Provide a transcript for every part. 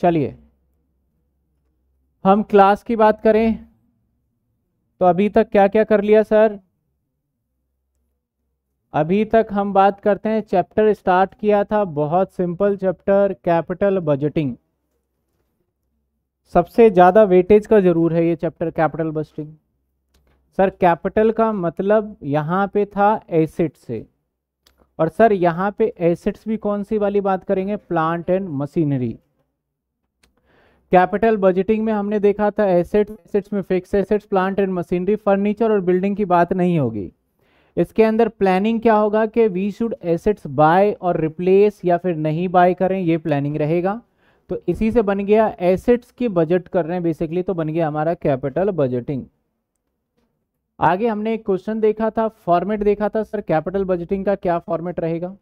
चलिए हम क्लास की बात करें तो अभी तक क्या क्या कर लिया सर अभी तक हम बात करते हैं चैप्टर स्टार्ट किया था बहुत सिंपल चैप्टर कैपिटल बजटिंग सबसे ज़्यादा वेटेज का ज़रूर है ये chapter capital budgeting sir capital का मतलब यहाँ पे था एसेट से और सर यहाँ पे एसेट्स भी कौन सी वाली बात करेंगे plant and machinery capital budgeting में हमने देखा था एसेट्स एसेट्स में fix assets plant and machinery furniture और बिल्डिंग की बात नहीं होगी इसके अंदर प्लानिंग क्या होगा कि वी शुड एसेट्स बाय और रिप्लेस या फिर नहीं बाय करें ये प्लानिंग रहेगा तो इसी से बन गया एसेट्स की बजट कर रहे हैं बेसिकली तो बन गया हमारा कैपिटल बजटिंग आगे हमने एक क्वेश्चन देखा था फॉर्मेट देखा था सर कैपिटल बजटिंग का क्या फॉर्मेट रहेगा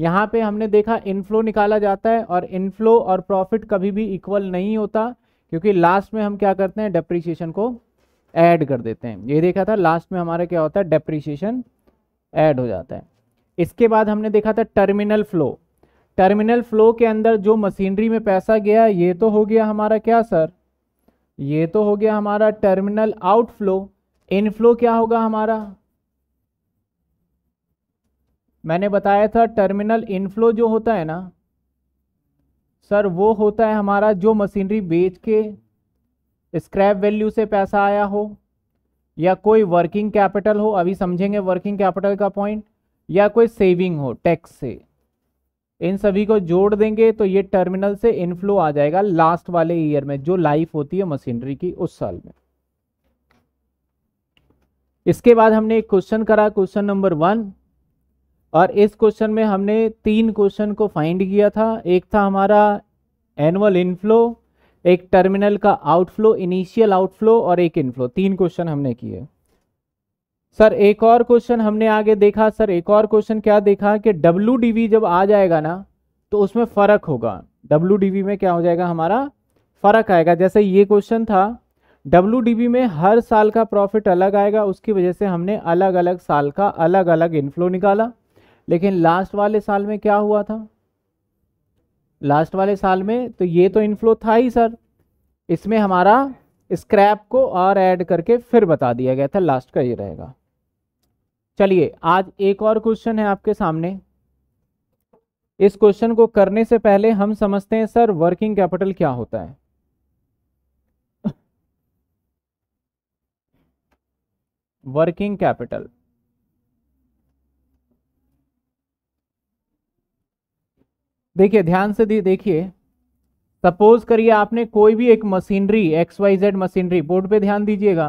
यहाँ पे हमने देखा इनफ्लो निकाला जाता है और इनफ्लो और प्रॉफिट कभी भी इक्वल नहीं होता क्योंकि लास्ट में हम क्या करते हैं डेप्रिसिएशन को ऐड कर देते हैं ये देखा था लास्ट में हमारा क्या होता है डेप्रिसिएशन ऐड हो जाता है इसके बाद हमने देखा था टर्मिनल फ्लो टर्मिनल फ्लो के अंदर जो मशीनरी में पैसा गया ये तो हो गया हमारा क्या सर ये तो हो गया हमारा टर्मिनल आउटफ्लो इनफ्लो क्या होगा हमारा मैंने बताया था टर्मिनल इनफ्लो जो होता है ना सर वो होता है हमारा जो मशीनरी बेच के स्क्रैप वैल्यू से पैसा आया हो या कोई वर्किंग कैपिटल हो अभी समझेंगे वर्किंग कैपिटल का पॉइंट या कोई सेविंग हो टैक्स से इन सभी को जोड़ देंगे तो ये टर्मिनल से इनफ्लो आ जाएगा लास्ट वाले ईयर में जो लाइफ होती है मशीनरी की उस साल में इसके बाद हमने एक क्वेश्चन करा क्वेश्चन नंबर वन और इस क्वेश्चन में हमने तीन क्वेश्चन को फाइंड किया था एक था हमारा एनुअल इनफ्लो एक टर्मिनल का आउटफ्लो इनिशियल आउटफ्लो और एक इनफ्लो तीन क्वेश्चन हमने किए सर एक और क्वेश्चन हमने आगे देखा सर एक और क्वेश्चन क्या देखा कि डब्ल्यू जब आ जाएगा ना तो उसमें फ़र्क होगा डब्ल्यू में क्या हो जाएगा हमारा फ़र्क आएगा जैसे ये क्वेश्चन था डब्ल्यू में हर साल का प्रॉफिट अलग आएगा उसकी वजह से हमने अलग अलग साल का अलग अलग इनफ्लो निकाला लेकिन लास्ट वाले साल में क्या हुआ था लास्ट वाले साल में तो ये तो इनफ्लो था ही सर इसमें हमारा स्क्रैप को और ऐड करके फिर बता दिया गया था लास्ट का ये रहेगा चलिए आज एक और क्वेश्चन है आपके सामने इस क्वेश्चन को करने से पहले हम समझते हैं सर वर्किंग कैपिटल क्या होता है वर्किंग कैपिटल देखिए ध्यान से देखिए सपोज करिए आपने कोई भी एक machinery X Y Z machinery board पे ध्यान दीजिएगा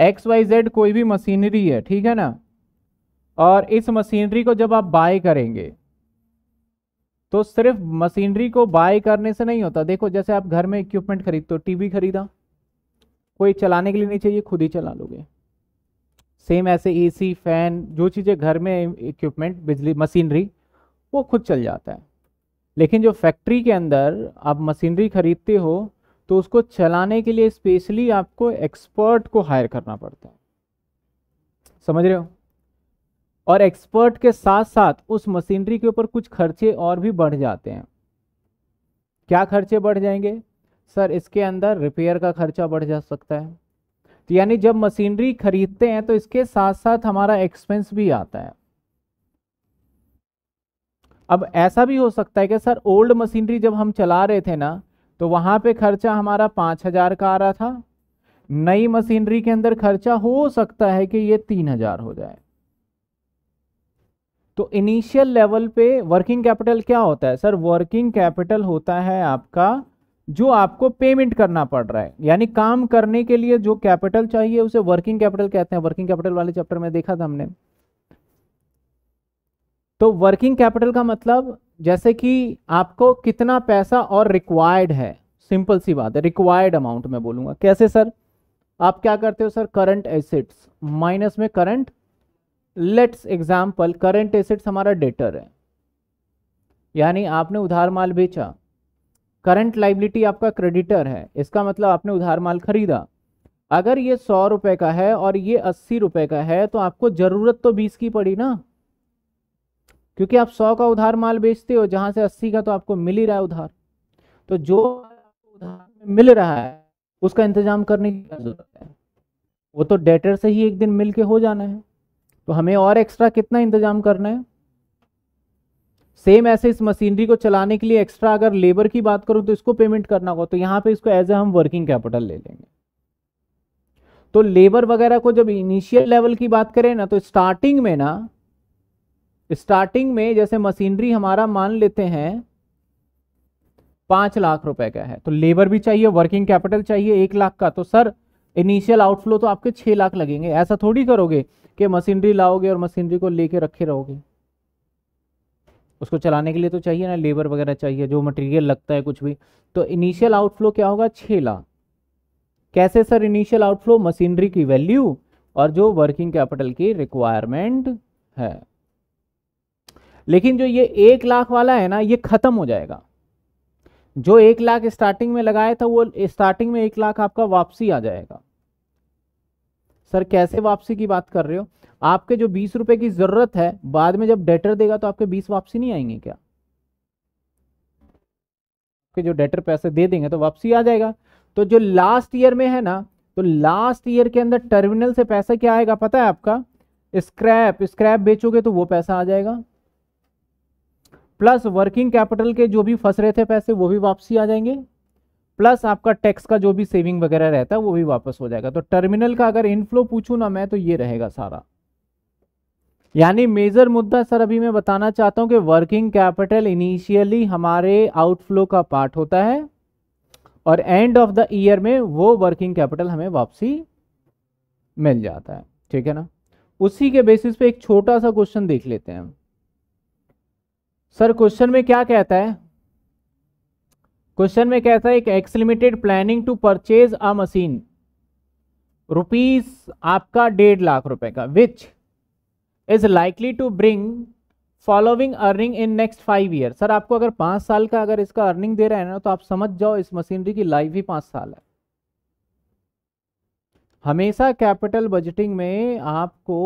एक्स वाई जेड कोई भी मशीनरी है ठीक है ना और इस मशीनरी को जब आप बाय करेंगे तो सिर्फ मशीनरी को बाय करने से नहीं होता देखो जैसे आप घर में इक्विपमेंट खरीदते हो टीवी खरीदा कोई चलाने के लिए नहीं चाहिए खुद ही चला लोगे सेम ऐसे एसी फैन जो चीज़ें घर में इक्विपमेंट बिजली मशीनरी वो खुद चल जाता है लेकिन जो फैक्ट्री के अंदर आप मशीनरी खरीदते हो तो उसको चलाने के लिए स्पेशली आपको एक्सपर्ट को हायर करना पड़ता है समझ रहे हो और एक्सपर्ट के साथ साथ उस मशीनरी के ऊपर कुछ खर्चे और भी बढ़ जाते हैं क्या खर्चे बढ़ जाएंगे सर इसके अंदर रिपेयर का खर्चा बढ़ जा सकता है तो यानी जब मशीनरी खरीदते हैं तो इसके साथ साथ हमारा एक्सपेंस भी आता है अब ऐसा भी हो सकता है कि सर ओल्ड मशीनरी जब हम चला रहे थे ना तो वहां पे खर्चा हमारा पांच हज़ार का आ रहा था नई मशीनरी के अंदर खर्चा हो सकता है कि ये तीन हज़ार हो जाए तो इनिशियल लेवल पे वर्किंग कैपिटल क्या होता है सर वर्किंग कैपिटल होता है आपका जो आपको पेमेंट करना पड़ रहा है यानी काम करने के लिए जो कैपिटल चाहिए उसे वर्किंग कैपिटल कहते हैं वर्किंग कैपिटल वाले चैप्टर में देखा था हमने तो वर्किंग कैपिटल का मतलब जैसे कि आपको कितना पैसा और रिक्वायर्ड है सिंपल सी बात है रिक्वायर्ड अमाउंट में बोलूंगा कैसे सर आप क्या करते हो सर करंट एसेट्स माइनस में current let's example current assets हमारा डेटर है यानी आपने उधार माल बेचा करंट लाइबिलिटी आपका क्रेडिटर है इसका मतलब आपने उधार माल खरीदा अगर ये सौ रुपए का है और ये अस्सी रुपए का है तो आपको ज़रूरत तो बीस की पड़ी ना क्योंकि आप सौ का उधार माल बेचते हो जहां से अस्सी का तो आपको मिल ही रहा है उधार तो जो उधार मिल रहा है उसका इंतजाम करने की ज़रूरत है वो तो डेटर से ही एक दिन मिल के हो जाना है तो हमें और एक्स्ट्रा कितना इंतजाम करना है सेम ऐसे इस मशीनरी को चलाने के लिए एक्स्ट्रा अगर लेबर की बात करूं तो इसको पेमेंट करना होगा तो यहां पे इसको एज ए हम वर्किंग कैपिटल ले लेंगे तो लेबर वगैरह को जब इनिशियल लेवल की बात करें ना तो स्टार्टिंग में ना स्टार्टिंग में जैसे मशीनरी हमारा मान लेते हैं पांच लाख रुपए का है तो लेबर भी चाहिए वर्किंग कैपिटल चाहिए एक लाख का तो सर इनिशियल आउटफ्लो तो आपके छह लाख लगेंगे ऐसा थोड़ी करोगे कि मशीनरी लाओगे और मशीनरी को लेके रखे रहोगे उसको चलाने के लिए तो चाहिए ना लेबर वगैरह चाहिए जो मटेरियल लगता है कुछ भी तो इनिशियल आउटफ्लो क्या होगा छः लाख कैसे सर इनिशियल आउटफ्लो मशीनरी की वैल्यू और जो वर्किंग कैपिटल की रिक्वायरमेंट है लेकिन जो ये एक लाख वाला है ना ये खत्म हो जाएगा जो एक लाख स्टार्टिंग में लगाया था वो स्टार्टिंग में एक लाख आपका वापसी आ जाएगा सर कैसे वापसी की बात कर रहे हो आपके जो बीस रुपए की जरूरत है बाद में जब डेटर देगा तो आपके बीस वापसी नहीं आएंगे क्या आपके जो डेटर पैसे दे देंगे तो वापसी आ जाएगा तो जो लास्ट ईयर में है ना तो लास्ट ईयर के अंदर टर्मिनल से पैसा क्या आएगा पता है आपका स्क्रैप स्क्रैप बेचोगे तो वो पैसा आ जाएगा प्लस वर्किंग कैपिटल के जो भी फंस रहे थे पैसे वो भी वापसी आ जाएंगे प्लस आपका टैक्स का जो भी सेविंग वगैरह रहता है वो भी वापस हो जाएगा तो टर्मिनल का अगर इनफ्लो पूछू ना मैं तो ये रहेगा सारा यानी मेजर मुद्दा सर अभी मैं बताना चाहता हूं कि वर्किंग कैपिटल इनिशियली हमारे आउटफ्लो का पार्ट होता है और एंड ऑफ द ईयर में वो वर्किंग कैपिटल हमें वापसी मिल जाता है ठीक है ना उसी के बेसिस पे एक छोटा सा क्वेश्चन देख लेते हैं सर क्वेश्चन में क्या कहता है क्वेश्चन में कहता है एक X limited planning to purchase a machine rupees आपका डेढ़ लाख रुपए का which is likely to bring following earning in next five year sir आपको अगर पाँच साल का अगर इसका अर्निंग दे रहा है ना तो आप समझ जाओ इस मशीनरी की लाइफ ही पाँच साल है हमेशा कैपिटल बजटिंग में आपको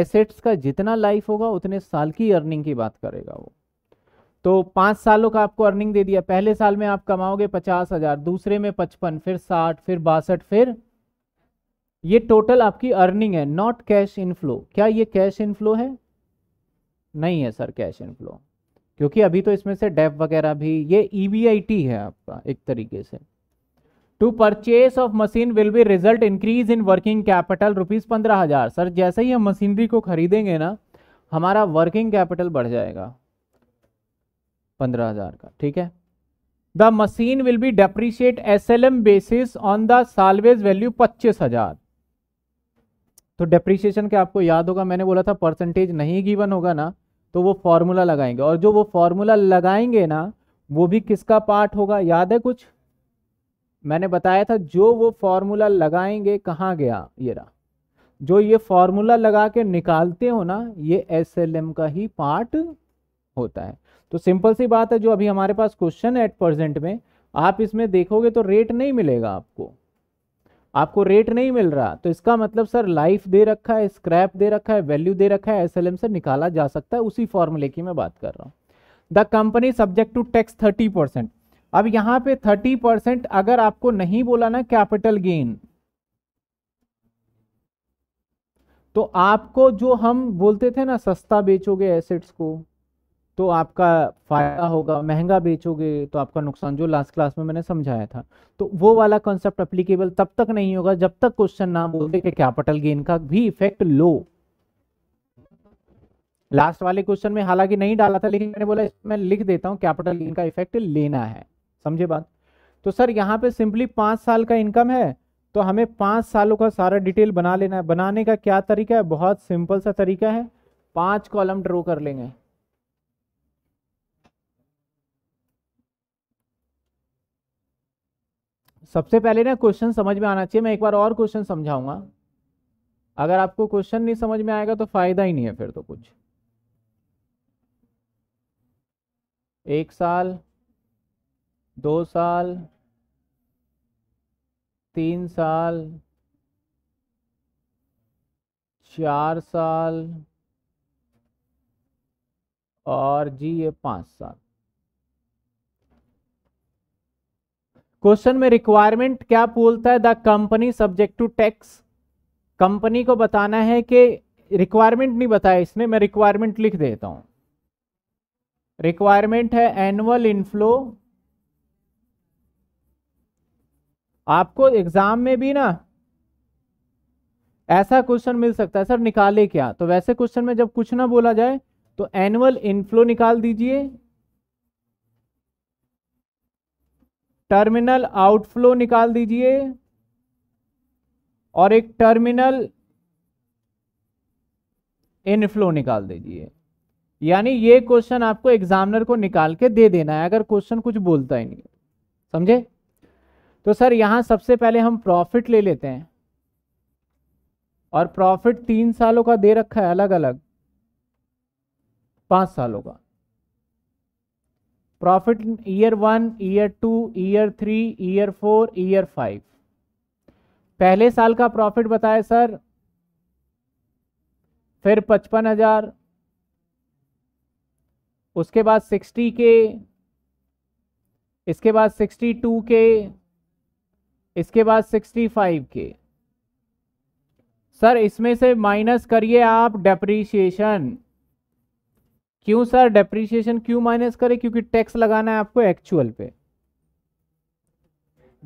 एसेट्स का जितना लाइफ होगा उतने साल की अर्निंग की बात करेगा वो तो पाँच सालों का आपको अर्निंग दे दिया पहले साल में आप कमाओगे पचास हज़ार दूसरे में पचपन फिर साठ फिर बासठ फिर ये टोटल आपकी अर्निंग है नॉट कैश इनफ्लो क्या ये कैश इनफ्लो है नहीं है सर कैश इनफ्लो क्योंकि अभी तो इसमें से डेप वगैरह भी ये ई e है आपका एक तरीके से to purchase of machine will be result increase in working capital rupees पंद्रह हजार सर जैसे ही हम मशीनरी को खरीदेंगे ना हमारा वर्किंग कैपिटल बढ़ जाएगा पंद्रह हजार का ठीक है the machine will be depreciate S L M basis on the salvage value पच्चीस हजार तो डेप्रिसिएशन के आपको याद होगा मैंने बोला था परसेंटेज नहीं गिवन होगा ना तो वो फॉर्मूला लगाएंगे और जो वो फॉर्मूला लगाएंगे ना वो भी किसका पार्ट होगा याद है कुछ मैंने बताया था जो वो फॉर्मूला लगाएंगे कहाँ गया ये रहा जो ये फॉर्मूला लगा के निकालते हो ना ये एस एल एम का ही पार्ट होता है तो सिंपल सी बात है जो अभी हमारे पास क्वेश्चन है एट प्रेजेंट में आप इसमें देखोगे तो रेट नहीं मिलेगा आपको आपको रेट नहीं मिल रहा तो इसका मतलब सर लाइफ दे रखा है स्क्रैप दे रखा है वैल्यू दे रखा है एसएलएम से निकाला जा सकता है उसी फॉर्मूले की मैं बात कर रहा हूँ the company subject to tax thirty percent अब यहाँ पे थर्टी परसेंट अगर आपको नहीं बोला ना कैपिटल गेन तो आपको जो हम बोलते थे ना सस्ता बेचोगे एसेट्स को तो आपका फ़ायदा होगा महंगा बेचोगे तो आपका नुकसान जो लास्ट क्लास में मैंने समझाया था तो वो वाला कॉन्सेप्ट अप्लीकेबल तब तक नहीं होगा जब तक क्वेश्चन ना बोल दे कि कैपिटल गेन का भी इफेक्ट लो लास्ट वाले क्वेश्चन में हालांकि नहीं डाला था लेकिन मैंने बोला मैं लिख देता हूँ कैपिटल गेन का इफेक्ट लेना है समझे बात तो सर यहाँ पे सिंपली पांच साल का इनकम है तो हमें पांच सालों का सारा डिटेल बना लेना है बनाने का क्या तरीका है बहुत सिंपल सा तरीका है पांच कॉलम ड्रो कर लेंगे सबसे पहले ना क्वेश्चन समझ में आना चाहिए मैं एक बार और क्वेश्चन समझाऊंगा अगर आपको क्वेश्चन नहीं समझ में आएगा तो फायदा ही नहीं है फिर तो कुछ एक साल दो साल तीन साल चार साल और जी ये पाँच साल क्वेश्चन में रिक्वायरमेंट क्या बोलता है the company subject to tax company को बताना है कि रिक्वायरमेंट नहीं बताया इसने मैं रिक्वायरमेंट लिख देता हूं रिक्वायरमेंट है एनुअल इनफ्लो आपको एग्जाम में भी ना ऐसा क्वेश्चन मिल सकता है सर निकाले क्या तो वैसे क्वेश्चन में जब कुछ ना बोला जाए तो एनुअल इनफ्लो निकाल दीजिए टर्मिनल आउटफ्लो निकाल दीजिए और एक टर्मिनल इनफ्लो निकाल दीजिए यानी ये क्वेश्चन आपको एग्जामिनर को निकाल के दे देना है अगर क्वेश्चन कुछ बोलता ही नहीं समझे तो सर यहां सबसे पहले हम प्रॉफिट ले लेते हैं और प्रॉफिट तीन सालों का दे रखा है अलग अलग पांच सालों का profit year one year two year three year four year five पहले साल का प्रॉफिट बताए सर फिर पचपन हजार उसके बाद सिक्सटी के इसके बाद सिक्सटी टू के इसके बाद सिक्सटी फाइव के सर इसमें से माइनस करिए आप डेप्रीशिएशन क्यों सर डेप्रिसिएशन क्यों माइनस करें क्योंकि टैक्स लगाना है आपको एक्चुअल पे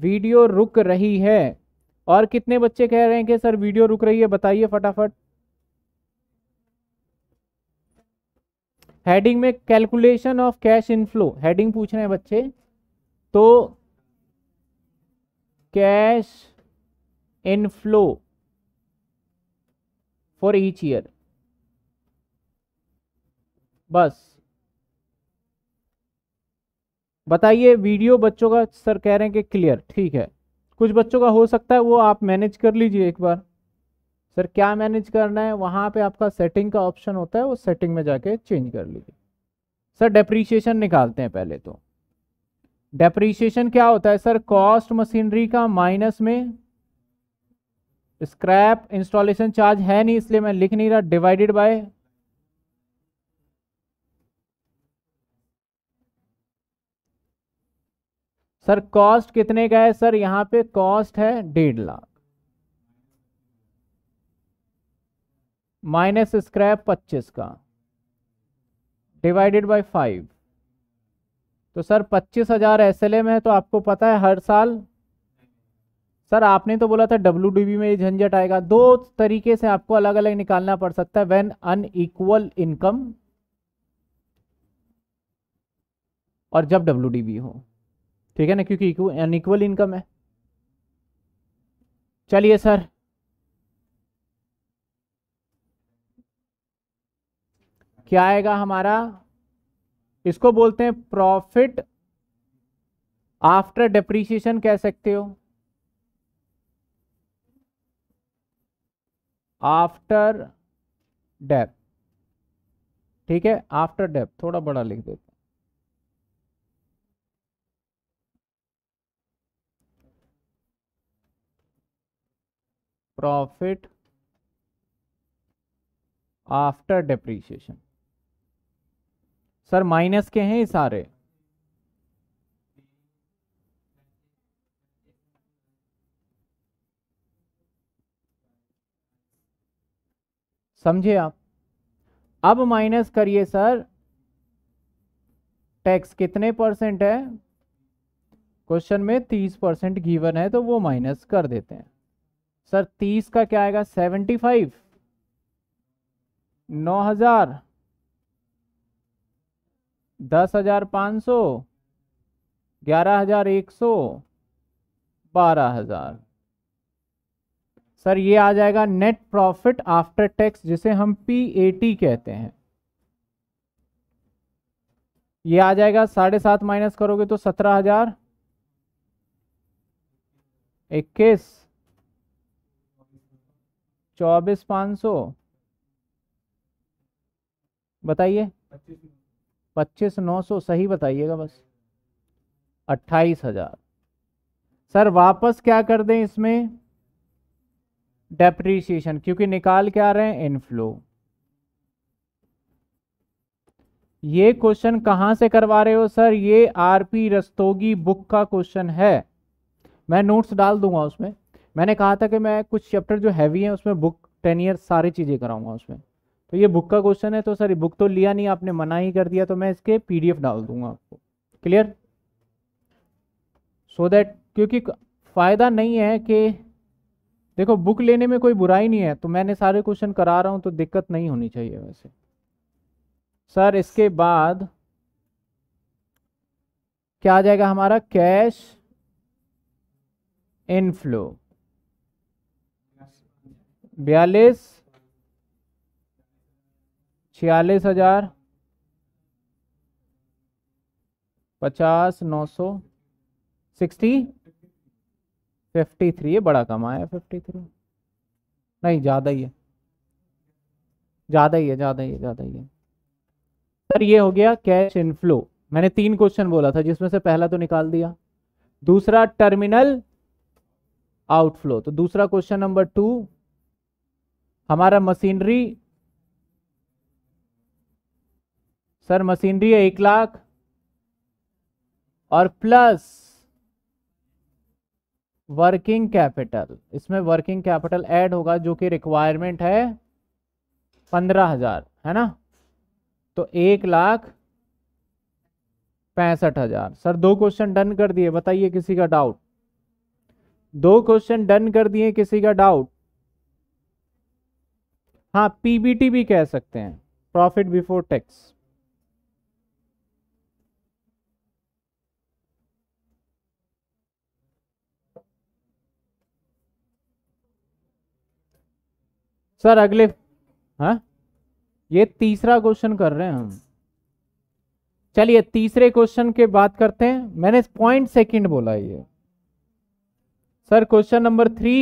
वीडियो रुक रही है और कितने बच्चे कह रहे हैं कि सर वीडियो रुक रही है बताइए फटाफट हेडिंग में calculation of cash inflow heading पूछ रहे हैं बच्चे तो cash inflow for each year बस बताइए वीडियो बच्चों का सर कह रहे हैं कि क्लियर ठीक है कुछ बच्चों का हो सकता है वो आप मैनेज कर लीजिए एक बार सर क्या मैनेज करना है वहाँ पे आपका सेटिंग का ऑप्शन होता है वो सेटिंग में जाके चेंज कर लीजिए सर डेप्रीशिएशन निकालते हैं पहले तो डेप्रीशिएशन क्या होता है सर कॉस्ट मशीनरी का माइनस में स्क्रैप इंस्टॉलेशन चार्ज है नहीं इसलिए मैं लिख नहीं रहा डिवाइडेड बाय सर कॉस्ट कितने का है सर यहां पे कॉस्ट है डेढ़ लाख माइनस स्क्रैप पच्चीस का डिवाइडेड बाय फाइव तो सर पच्चीस हजार एस एल में है तो आपको पता है हर साल सर आपने तो बोला था डब्ल्यू डी बी में ये झंझट आएगा दो तरीके से आपको अलग अलग निकालना पड़ सकता है व्हेन अनइक्वल इनकम और जब डब्ल्यू डी बी हो ठीक है ना क्योंकि अनइक्वल इनकम है चलिए सर क्या आएगा हमारा इसको बोलते हैं प्रॉफिट आफ्टर डिप्रिसिएशन कह सकते हो आफ्टर डेप ठीक है आफ्टर डेप थोड़ा बड़ा लिख देते profit after depreciation sir minus के हैं ये सारे समझे आप अब माइनस करिए सर टैक्स कितने परसेंट है क्वेश्चन में तीस परसेंट गीवन है तो वो माइनस कर देते हैं सर तीस का क्या आएगा सेवेंटी फाइव नौ हजार दस हजार पाँच सौ ग्यारह हजार एक सौ बारह हजार सर ये आ जाएगा नेट प्रॉफिट आफ्टर टैक्स जिसे हम टी कहते हैं ये आ जाएगा साढ़े सात माइनस करोगे तो सत्रह हजार इक्कीस चौबीस पाँच सौ बताइए पच्चीस नौ सौ सही बताइएगा बस अट्ठाईस हजार सर वापस क्या कर दें इसमें डेप्रीसिएशन क्योंकि निकाल क्या रहे हैं इनफ्लो ये क्वेश्चन कहाँ से करवा रहे हो सर ये आरपी रस्तोगी बुक का क्वेश्चन है मैं नोट्स डाल दूंगा उसमें मैंने कहा था कि मैं कुछ चैप्टर जो हैवी हैं उसमें बुक टेन ईयर सारी चीज़ें कराऊंगा उसमें तो ये बुक का क्वेश्चन है तो सर बुक तो लिया नहीं आपने मना ही कर दिया तो मैं इसके पी डाल दूंगा आपको क्लियर सो दैट क्योंकि फ़ायदा नहीं है कि देखो बुक लेने में कोई बुराई नहीं है तो मैंने सारे क्वेश्चन करा रहा हूँ तो दिक्कत नहीं होनी चाहिए वैसे सर इसके बाद क्या आ जाएगा हमारा कैश इनफ्लो बयालीस छियालीस हजार पचास नौ सौ सिक्सटी फिफ्टी थ्री ये बड़ा कम आया फिफ्टी थ्री नहीं ज़्यादा ही है ज़्यादा ही है ज़्यादा ही है ज़्यादा ही है सर ये हो गया कैश इनफ्लो मैंने तीन क्वेश्चन बोला था जिसमें से पहला तो निकाल दिया दूसरा टर्मिनल आउटफ्लो तो दूसरा क्वेश्चन नंबर टू हमारा मशीनरी सर मशीनरी है एक लाख और प्लस वर्किंग कैपिटल इसमें वर्किंग कैपिटल ऐड होगा जो कि रिक्वायरमेंट है पंद्रह हजार है ना तो एक लाख पैंसठ हजार सर दो क्वेश्चन डन कर दिए बताइए किसी का डाउट दो क्वेश्चन डन कर दिए किसी का डाउट हाँ पीबीटी भी कह सकते हैं प्रॉफिट बिफोर टैक्स सर अगले हाँ ये तीसरा क्वेश्चन कर रहे हैं हम चलिए तीसरे क्वेश्चन के बात करते हैं मैंने पॉइंट सेकंड बोला ये sir question number three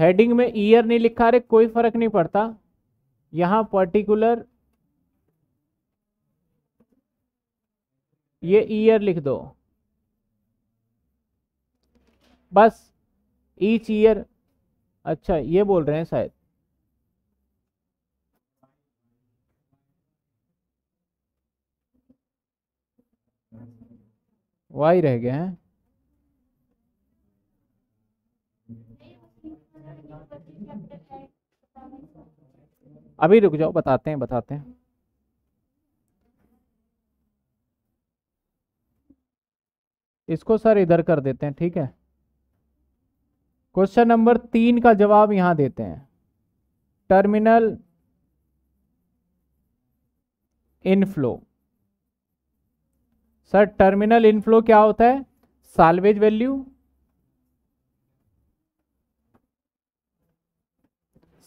heading में ईयर नहीं लिखा रहे कोई फर्क नहीं पड़ता यहां पर्टिकुलर ये ईयर लिख दो बस ईच ईयर अच्छा ये बोल रहे हैं शायद वाई रह गए हैं अभी रुक जाओ बताते हैं बताते हैं इसको सर इधर कर देते हैं ठीक है क्वेश्चन नंबर तीन का जवाब यहां देते हैं terminal inflow sir terminal inflow क्या होता है साल्वेज वैल्यू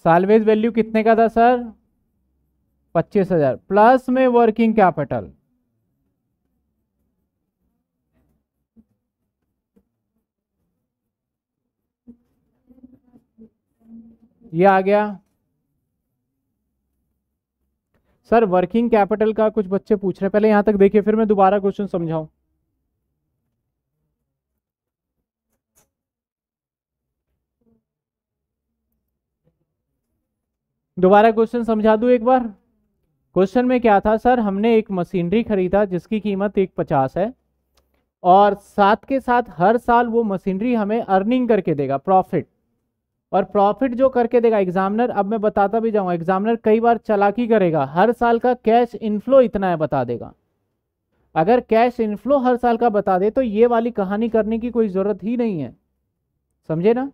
सालवेज वैल्यू कितने का था सर पच्चीस हजार प्लस में वर्किंग कैपिटल ये आ गया सर वर्किंग कैपिटल का कुछ बच्चे पूछ रहे हैं पहले यहां तक देखिए फिर मैं दोबारा क्वेश्चन समझाऊं दोबारा क्वेश्चन समझा दू एक बार क्वेश्चन में क्या था सर हमने एक मशीनरी खरीदा जिसकी कीमत एक पचास है और साथ के साथ हर साल वो मशीनरी हमें अर्निंग करके देगा प्रॉफिट और प्रॉफिट जो करके देगा एग्जामिनर अब मैं बताता भी जाऊंगा एग्जामिनर कई बार चलाकी करेगा हर साल का कैश इनफ्लो इतना है बता देगा अगर कैश इनफ्लो हर साल का बता दे तो ये वाली कहानी करने की कोई ज़रूरत ही नहीं है समझे ना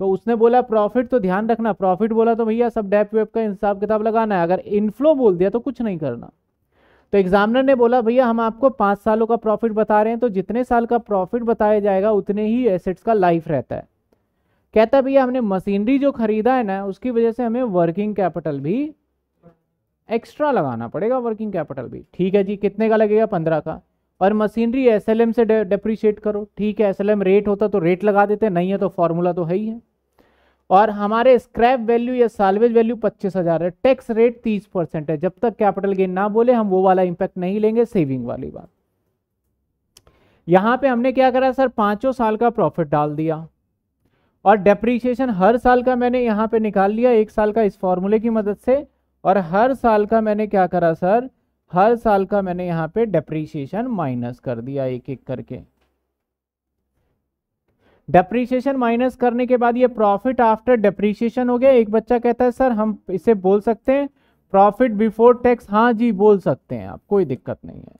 तो उसने बोला प्रॉफिट तो ध्यान रखना प्रॉफिट बोला तो भैया सब डेप वेप का हिसाब किताब लगाना है अगर इनफ्लो बोल दिया तो कुछ नहीं करना तो एग्जामिनर ने बोला भैया हम आपको पाँच सालों का प्रॉफिट बता रहे हैं तो जितने साल का प्रॉफिट बताया जाएगा उतने ही एसेट्स का लाइफ रहता है कहता है भैया हमने मशीनरी जो खरीदा है ना उसकी वजह से हमें वर्किंग कैपिटल भी एक्स्ट्रा लगाना पड़ेगा वर्किंग कैपिटल भी ठीक है जी कितने का लगेगा पंद्रह का और मशीनरी एस से डेप्रीशिएट करो ठीक है एस रेट होता तो रेट लगा देते नहीं है तो फॉर्मूला तो है ही है और हमारे स्क्रैप वैल्यू या सालवेज वैल्यू पच्चीस हजार है टैक्स रेट तीस परसेंट है जब तक कैपिटल गेन ना बोले हम वो वाला इंपैक्ट नहीं लेंगे सेविंग वाली बात यहाँ पे हमने क्या करा सर पांचों साल का प्रॉफिट डाल दिया और डेप्रीशिएशन हर साल का मैंने यहाँ पे निकाल लिया एक साल का इस फॉर्मूले की मदद से और हर साल का मैंने क्या करा सर हर साल का मैंने यहाँ पे डेप्रीशिएशन माइनस कर दिया एक एक करके डेप्रीशिएशन माइनस करने के बाद ये प्रॉफिट आफ्टर डेप्रीशिएशन हो गया एक बच्चा कहता है सर हम इसे बोल सकते हैं प्रॉफिट बिफोर टैक्स हाँ जी बोल सकते हैं आप कोई दिक्कत नहीं है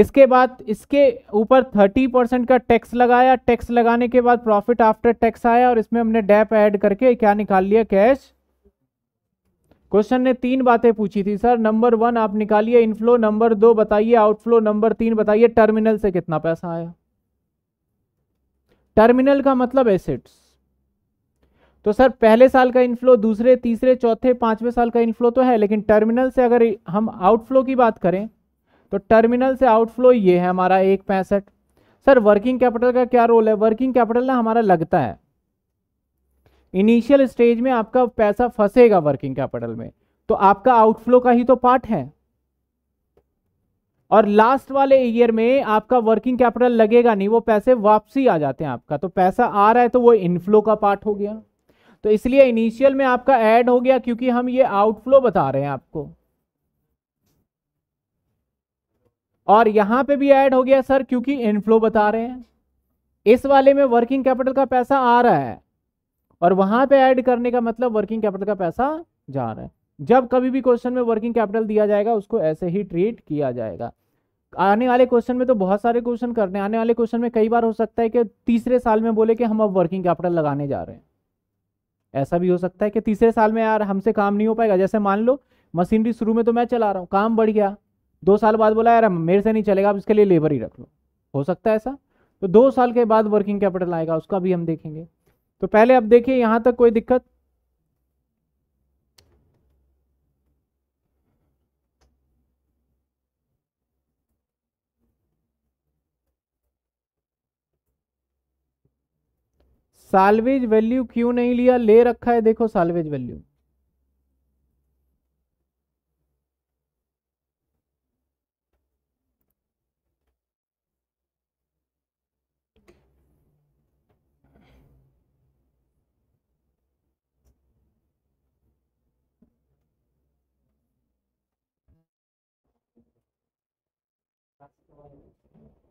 इसके बाद इसके ऊपर थर्टी परसेंट का टैक्स लगाया टैक्स लगाने के बाद प्रॉफिट आफ्टर टैक्स आया और इसमें हमने डैप ऐड करके क्या निकाल लिया कैश क्वेश्चन ने तीन बातें पूछी थी सर नंबर वन आप निकालिए इनफ्लो नंबर दो बताइए आउटफ्लो नंबर तीन बताइए टर्मिनल से कितना पैसा आया टर्मिनल का मतलब एसेट्स तो सर पहले साल का इनफ्लो दूसरे तीसरे चौथे पांचवें साल का इनफ्लो तो है लेकिन टर्मिनल से अगर हम आउटफ्लो की बात करें तो टर्मिनल से आउटफ्लो ये है हमारा एक पैंसठ सर वर्किंग कैपिटल का क्या रोल है वर्किंग कैपिटल ना हमारा लगता है इनिशियल स्टेज में आपका पैसा फंसेगा वर्किंग कैपिटल में तो आपका आउटफ्लो का ही तो पार्ट है और लास्ट वाले ईयर में आपका वर्किंग कैपिटल लगेगा नहीं वो पैसे वापसी आ जाते हैं आपका तो पैसा आ रहा है तो वो इनफ्लो का पार्ट हो गया तो इसलिए इनिशियल में आपका ऐड हो गया क्योंकि हम ये आउटफ्लो बता रहे हैं आपको और यहां पे भी ऐड हो गया सर क्योंकि इनफ्लो बता रहे हैं इस वाले में वर्किंग कैपिटल का पैसा आ रहा है और वहां पे ऐड करने का मतलब वर्किंग कैपिटल का पैसा जा रहा है जब कभी भी क्वेश्चन में वर्किंग कैपिटल दिया जाएगा उसको ऐसे ही ट्रीट किया जाएगा आने वाले क्वेश्चन में तो बहुत सारे क्वेश्चन करने आने वाले क्वेश्चन में कई बार हो सकता है कि तीसरे साल में बोले कि हम अब वर्किंग कैपिटल लगाने जा रहे हैं ऐसा भी हो सकता है कि तीसरे साल में यार हमसे काम नहीं हो पाएगा जैसे मान लो मशीनरी शुरू में तो मैं चला रहा हूँ काम बढ़ गया दो साल बाद बोला यार मेरे से नहीं चलेगा आप इसके लिए लेबर ही रख लो हो सकता है ऐसा तो दो साल के बाद वर्किंग कैपिटल आएगा उसका भी हम देखेंगे तो पहले आप देखिए यहाँ तक कोई दिक्कत सालवेज वैल्यू क्यों नहीं लिया ले रखा है देखो salvage value Thank you.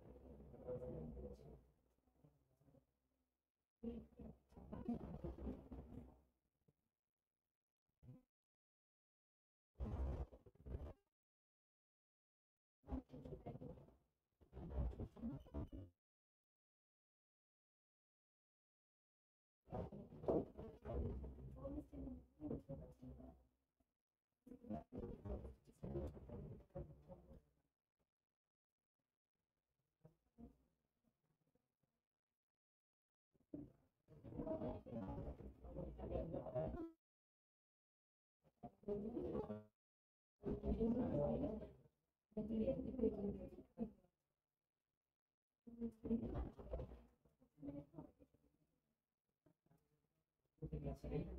Gracias.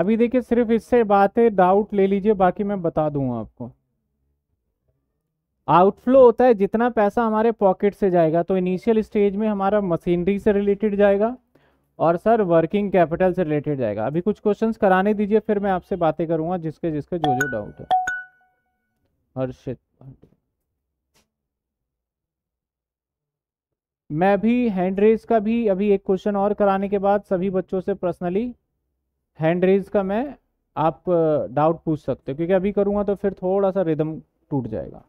अभी देखिए सिर्फ इससे बात है डाउट ले लीजिए बाकी मैं बता दूंगा आपको आउटफ्लो होता है जितना पैसा हमारे पॉकेट से जाएगा तो इनिशियल स्टेज में हमारा मशीनरी से रिलेटेड जाएगा और सर वर्किंग कैपिटल से रिलेटेड जाएगा अभी कुछ क्वेश्चंस कराने दीजिए फिर मैं आपसे बातें करूंगा जिसके जिसके जो जो डाउट है हर्षित मैं भी हैंड रेस का भी अभी एक क्वेश्चन और कराने के बाद सभी बच्चों से पर्सनली हैंड रेज का मैं आप डाउट uh, पूछ सकते हो क्योंकि अभी करूँगा तो फिर थोड़ा सा रिदम टूट जाएगा